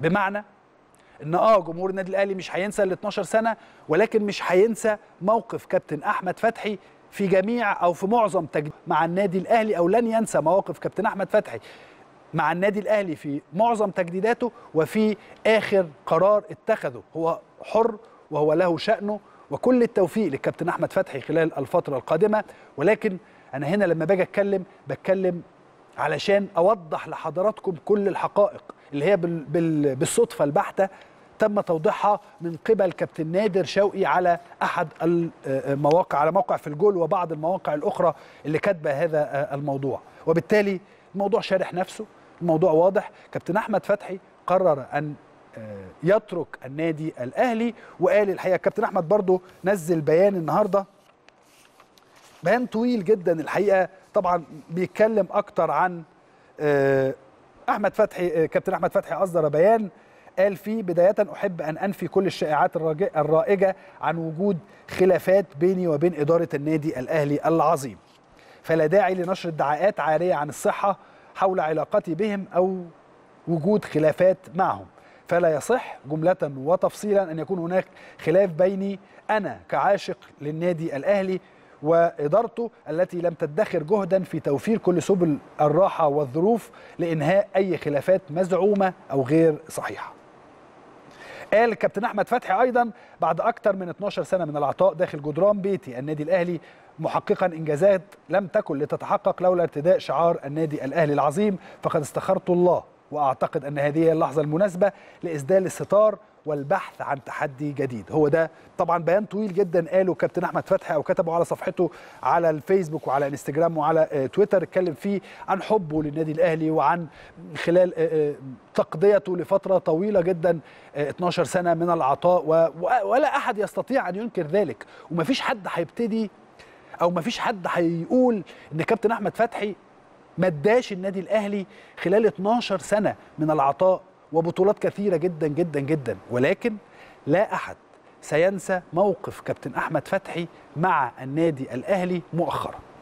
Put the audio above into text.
بمعنى ان اه جمهور النادي الاهلي مش هينسى ال 12 سنه ولكن مش هينسى موقف كابتن احمد فتحي في جميع او في معظم تجديد مع النادي الاهلي او لن ينسى مواقف كابتن احمد فتحي مع النادي الاهلي في معظم تجديداته وفي اخر قرار اتخذه هو حر وهو له شانه وكل التوفيق للكابتن احمد فتحي خلال الفتره القادمه ولكن انا هنا لما باجي اتكلم بتكلم علشان اوضح لحضراتكم كل الحقائق اللي هي بال بال بالصدفه البحته تم توضيحها من قبل كابتن نادر شوقي على احد المواقع على موقع في الجول وبعض المواقع الاخرى اللي كاتبه هذا الموضوع وبالتالي الموضوع شارح نفسه الموضوع واضح كابتن احمد فتحي قرر ان آه، يترك النادي الاهلي وقال الحقيقه كابتن احمد برضه نزل بيان النهارده بيان طويل جدا الحقيقه طبعا بيتكلم اكتر عن آه، احمد فتحي آه، كابتن احمد فتحي اصدر بيان قال فيه بداية أحب أن أنفي كل الشائعات الرائجة عن وجود خلافات بيني وبين إدارة النادي الأهلي العظيم فلا داعي لنشر ادعاءات عارية عن الصحة حول علاقتي بهم أو وجود خلافات معهم فلا يصح جملة وتفصيلا أن يكون هناك خلاف بيني أنا كعاشق للنادي الأهلي وادارته التي لم تدخر جهدا في توفير كل سبل الراحه والظروف لانهاء اي خلافات مزعومه او غير صحيحه. قال الكابتن احمد فتحي ايضا بعد اكثر من 12 سنه من العطاء داخل جدران بيتي النادي الاهلي محققا انجازات لم تكن لتتحقق لولا ارتداء شعار النادي الاهلي العظيم فقد استخرت الله واعتقد ان هذه هي اللحظه المناسبه لاسدال الستار والبحث عن تحدي جديد هو ده طبعا بيان طويل جدا قاله كابتن احمد فتحي او كتبه على صفحته على الفيسبوك وعلى انستجرام وعلى آه، تويتر اتكلم فيه عن حبه للنادي الاهلي وعن خلال آه، آه، تقضيته لفتره طويله جدا 12 سنه من العطاء ولا احد يستطيع ان ينكر ذلك ومفيش حد هيبتدي او مفيش حد هيقول ان كابتن احمد فتحي ما اداش النادي الاهلي خلال 12 سنه من العطاء وبطولات كثيره جدا جدا جدا ولكن لا احد سينسى موقف كابتن احمد فتحي مع النادي الاهلي مؤخرا